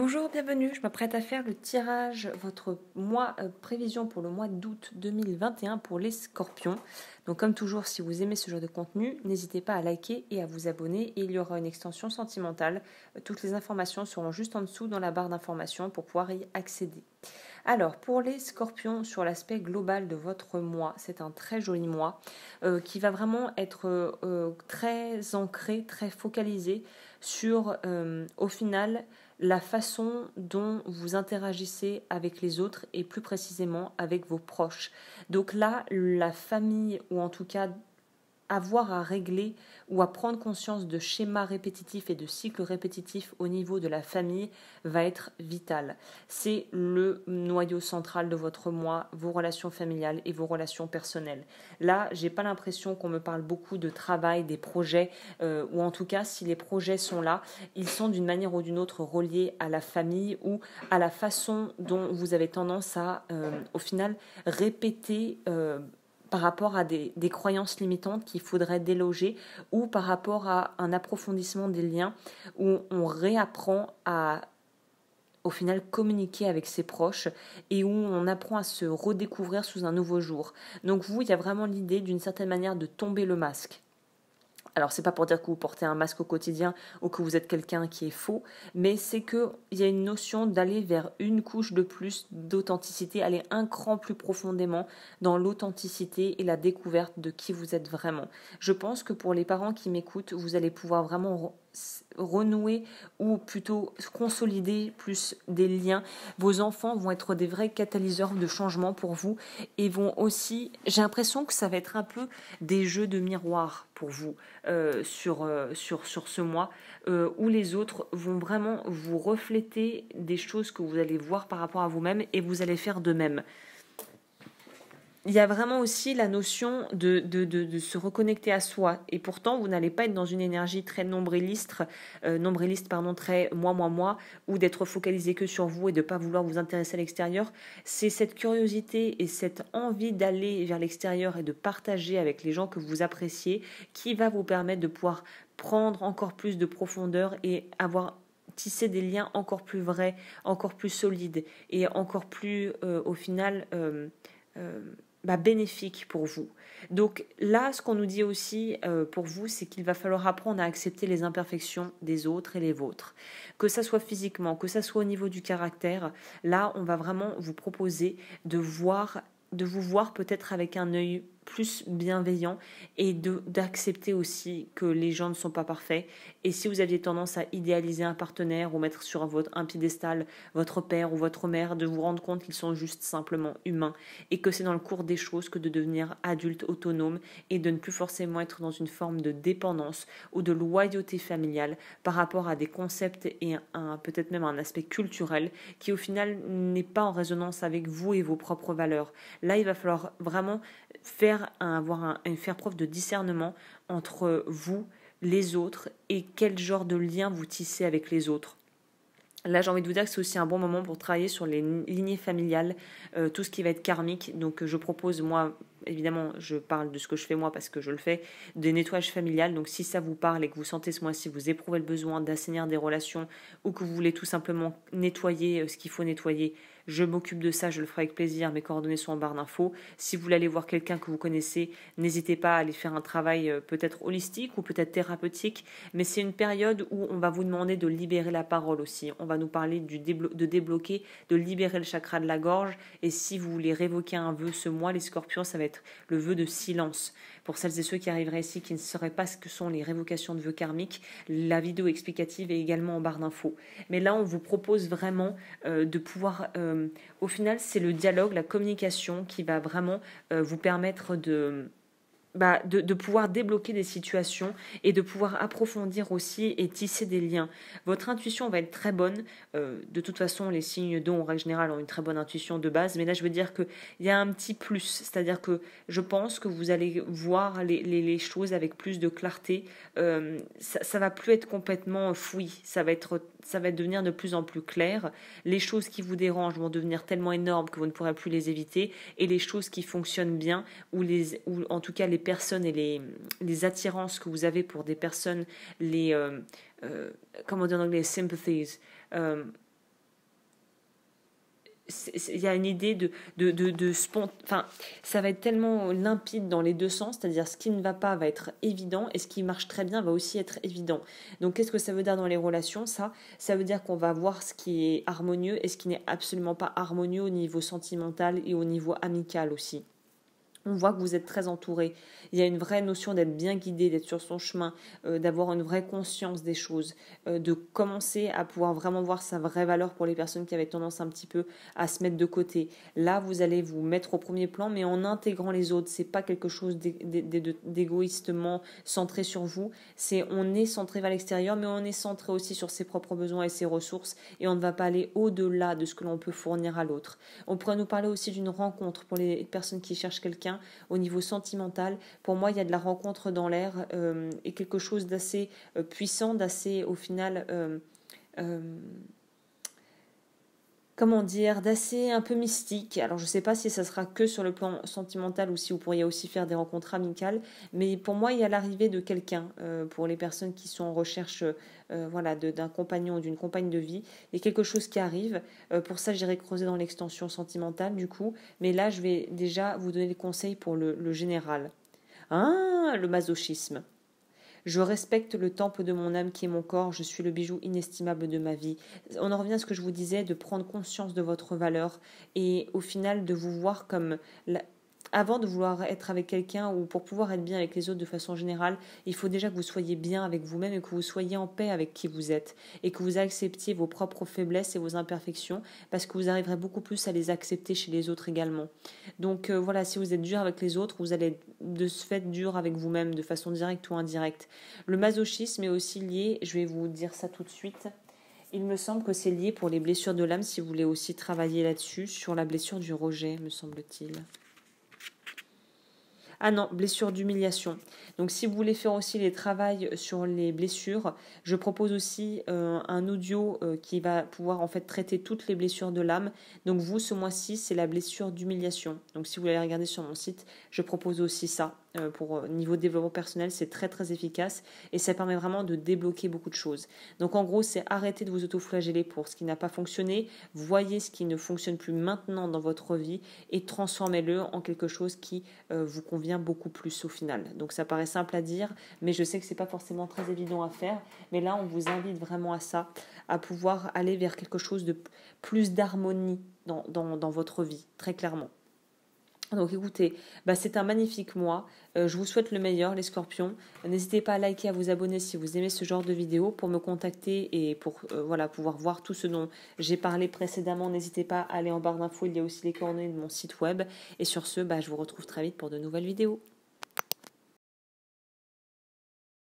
Bonjour, bienvenue. Je m'apprête à faire le tirage, votre mois euh, prévision pour le mois d'août 2021 pour les scorpions. Donc comme toujours, si vous aimez ce genre de contenu, n'hésitez pas à liker et à vous abonner. Et il y aura une extension sentimentale. Euh, toutes les informations seront juste en dessous dans la barre d'informations pour pouvoir y accéder. Alors, pour les scorpions, sur l'aspect global de votre mois, c'est un très joli mois euh, qui va vraiment être très ancré, très focalisé sur, au final, la façon dont vous interagissez avec les autres et plus précisément avec vos proches. Donc là, la famille, ou en tout cas avoir à régler ou à prendre conscience de schémas répétitifs et de cycles répétitifs au niveau de la famille va être vital. C'est le noyau central de votre moi, vos relations familiales et vos relations personnelles. Là, j'ai pas l'impression qu'on me parle beaucoup de travail, des projets, euh, ou en tout cas, si les projets sont là, ils sont d'une manière ou d'une autre reliés à la famille ou à la façon dont vous avez tendance à, euh, au final, répéter. Euh, par rapport à des, croyances limitantes qu'il faudrait déloger ou par rapport à un approfondissement des liens où on réapprend à au final communiquer avec ses proches et où on apprend à se redécouvrir sous un nouveau jour. Donc vous, il y a vraiment l'idée d'une certaine manière de tomber le masque alors c'est pas pour dire que vous portez un masque au quotidien ou que vous êtes quelqu'un qui est faux, mais c'est qu'il y a une notion d'aller vers une couche de plus d'authenticité, aller un cran plus profondément dans l'authenticité et la découverte de qui vous êtes vraiment. Je pense que pour les parents qui m'écoutent, vous allez pouvoir vraiment renouer ou plutôt consolider plus des liens. Vos enfants vont être des vrais catalyseurs de changement pour vous et vont aussi, j'ai l'impression que ça va être un peu des jeux de miroir pour vous euh, sur, euh, sur, sur ce mois euh, où les autres vont vraiment vous refléter des choses que vous allez voir par rapport à vous-même et vous allez faire de même il y a vraiment aussi la notion de, de, se reconnecter à soi. Et pourtant, vous n'allez pas être dans une énergie très nombriliste, euh, nombriliste pardon, très moi, moi, moi, ou d'être focalisé que sur vous et de ne pas vouloir vous intéresser à l'extérieur. C'est cette curiosité et cette envie d'aller vers l'extérieur et de partager avec les gens que vous appréciez qui va vous permettre de pouvoir prendre encore plus de profondeur et avoir tisser des liens encore plus vrais, encore plus solides et encore plus, euh, au final, euh, bah, bénéfique pour vous. Donc là, ce qu'on nous dit aussi euh, pour vous, c'est qu'il va falloir apprendre à accepter les imperfections des autres et les vôtres. Que ça soit physiquement, que ça soit au niveau du caractère, là, on va vraiment vous proposer de voir, de vous voir peut-être avec un œil plus bienveillant et d'accepter aussi que les gens ne sont pas parfaits. Et si vous aviez tendance à idéaliser un partenaire ou mettre sur votre, un piédestal votre père ou votre mère, de vous rendre compte qu'ils sont juste simplement humains et que c'est dans le cours des choses que de devenir adulte autonome et de ne plus forcément être dans une forme de dépendance ou de loyauté familiale par rapport à des concepts et peut-être même un aspect culturel qui au final n'est pas en résonance avec vous et vos propres valeurs. Là, il va falloir vraiment faire à avoir un, faire preuve de discernement entre vous, les autres et quel genre de lien vous tissez avec les autres. Là, j'ai envie de vous dire que c'est aussi un bon moment pour travailler sur les lignées familiales, euh, tout ce qui va être karmique. Donc, euh, je propose, moi, évidemment, je parle de ce que je fais moi parce que je le fais, des nettoyages familiales. Donc, si ça vous parle et que vous sentez ce mois-ci, vous éprouvez le besoin d'assainir des relations ou que vous voulez tout simplement nettoyer euh, ce qu'il faut nettoyer, je m'occupe de ça, je le ferai avec plaisir, mes coordonnées sont en barre d'infos. Si vous voulez aller voir quelqu'un que vous connaissez, n'hésitez pas à aller faire un travail euh, peut-être holistique ou peut-être thérapeutique, mais c'est une période où on va vous demander de libérer la parole aussi. On va nous parler de débloquer, de libérer le chakra de la gorge, et si vous voulez révoquer un vœu ce mois, les scorpions, ça va être le vœu de silence. Pour celles et ceux qui arriveraient ici, qui ne sauraient pas ce que sont les révocations de vœux karmiques, la vidéo explicative est également en barre d'infos. Mais là, on vous propose vraiment euh, de pouvoir... Euh, euh, au final, c'est le dialogue, la communication qui va vraiment euh, vous permettre de bah, de, pouvoir débloquer des situations et de pouvoir approfondir aussi et tisser des liens. Votre intuition va être très bonne. Euh, de toute façon, les signes d'eau, en règle générale, ont une très bonne intuition de base. Mais là, je veux dire qu'il y a un petit plus. C'est-à-dire que je pense que vous allez voir les, choses avec plus de clarté. Euh, ça ne va plus être complètement fouillis. Ça va, être, ça va devenir de plus en plus clair. Les choses qui vous dérangent vont devenir tellement énormes que vous ne pourrez plus les éviter. Et les choses qui fonctionnent bien, ou, les, ou en tout cas les personnes et les, les attirances que vous avez pour des personnes, les, euh, euh, comment dire en anglais, sympathies, euh, il y a une idée de, de, de, enfin, ça va être tellement limpide dans les deux sens, c'est-à-dire ce qui ne va pas va être évident et ce qui marche très bien va aussi être évident. Donc qu'est-ce que ça veut dire dans les relations Ça, ça veut dire qu'on va voir ce qui est harmonieux et ce qui n'est absolument pas harmonieux au niveau sentimental et au niveau amical aussi on voit que vous êtes très entouré. Il y a une vraie notion d'être bien guidé, d'être sur son chemin, euh, d'avoir une vraie conscience des choses, euh, de commencer à pouvoir vraiment voir sa vraie valeur pour les personnes qui avaient tendance un petit peu à se mettre de côté. Là, vous allez vous mettre au premier plan, mais en intégrant les autres. C'est pas quelque chose d'égoïstement centré sur vous. C'est on est centré vers l'extérieur, mais on est centré aussi sur ses propres besoins et ses ressources, et on ne va pas aller au-delà de ce que l'on peut fournir à l'autre. On pourrait nous parler aussi d'une rencontre pour les personnes qui cherchent quelqu'un au niveau sentimental. Pour moi, il y a de la rencontre dans l'air euh, et quelque chose d'assez euh, puissant, d'assez au final... Euh, comment dire, d'assez un peu mystique. Alors je ne sais pas si ça sera que sur le plan sentimental ou si vous pourriez aussi faire des rencontres amicales, mais pour moi il y a l'arrivée de quelqu'un euh, pour les personnes qui sont en recherche euh, voilà, d'un compagnon ou d'une compagne de vie. Il y a quelque chose qui arrive. Euh, pour ça j'irai creuser dans l'extension sentimentale du coup, mais là je vais déjà vous donner des conseils pour le, le général. Hein, le masochisme. Je respecte le temple de mon âme qui est mon corps. Je suis le bijou inestimable de ma vie. On en revient à ce que je vous disais, de prendre conscience de votre valeur et au final de vous voir comme la, avant de vouloir être avec quelqu'un ou pour pouvoir être bien avec les autres de façon générale, il faut déjà que vous soyez bien avec vous-même et que vous soyez en paix avec qui vous êtes et que vous acceptiez vos propres faiblesses et vos imperfections parce que vous arriverez beaucoup plus à les accepter chez les autres également. Donc euh, voilà, si vous êtes dur avec les autres, vous allez de ce fait dur avec vous-même de façon directe ou indirecte. Le masochisme est aussi lié, je vais vous dire ça tout de suite. Il me semble que c'est lié pour les blessures de l'âme si vous voulez aussi travailler là-dessus, sur la blessure du rejet, me semble-t-il. Ah non, blessure d'humiliation. Donc si vous voulez faire aussi les travaux sur les blessures, je propose aussi euh, un audio euh, qui va pouvoir en fait traiter toutes les blessures de l'âme. Donc vous, ce mois-ci, c'est la blessure d'humiliation. Donc si vous voulez regarder sur mon site, je propose aussi ça. Euh, pour euh, niveau développement personnel, c'est très très efficace et ça permet vraiment de débloquer beaucoup de choses. Donc en gros, c'est arrêter de vous autoflageller pour ce qui n'a pas fonctionné, voyez ce qui ne fonctionne plus maintenant dans votre vie et transformez-le en quelque chose qui euh, vous convient beaucoup plus au final. Donc ça paraît simple à dire, mais je sais que c'est pas forcément très évident à faire, mais là on vous invite vraiment à ça, à pouvoir aller vers quelque chose de plus d'harmonie dans votre vie, très clairement. Donc écoutez, bah, c'est un magnifique mois. Euh, je vous souhaite le meilleur, les scorpions. N'hésitez pas à liker, à vous abonner si vous aimez ce genre de vidéos, pour me contacter et pour euh, voilà, pouvoir voir tout ce dont j'ai parlé précédemment. N'hésitez pas à aller en barre d'infos, il y a aussi les coordonnées de mon site web. Et sur ce, bah, je vous retrouve très vite pour de nouvelles vidéos.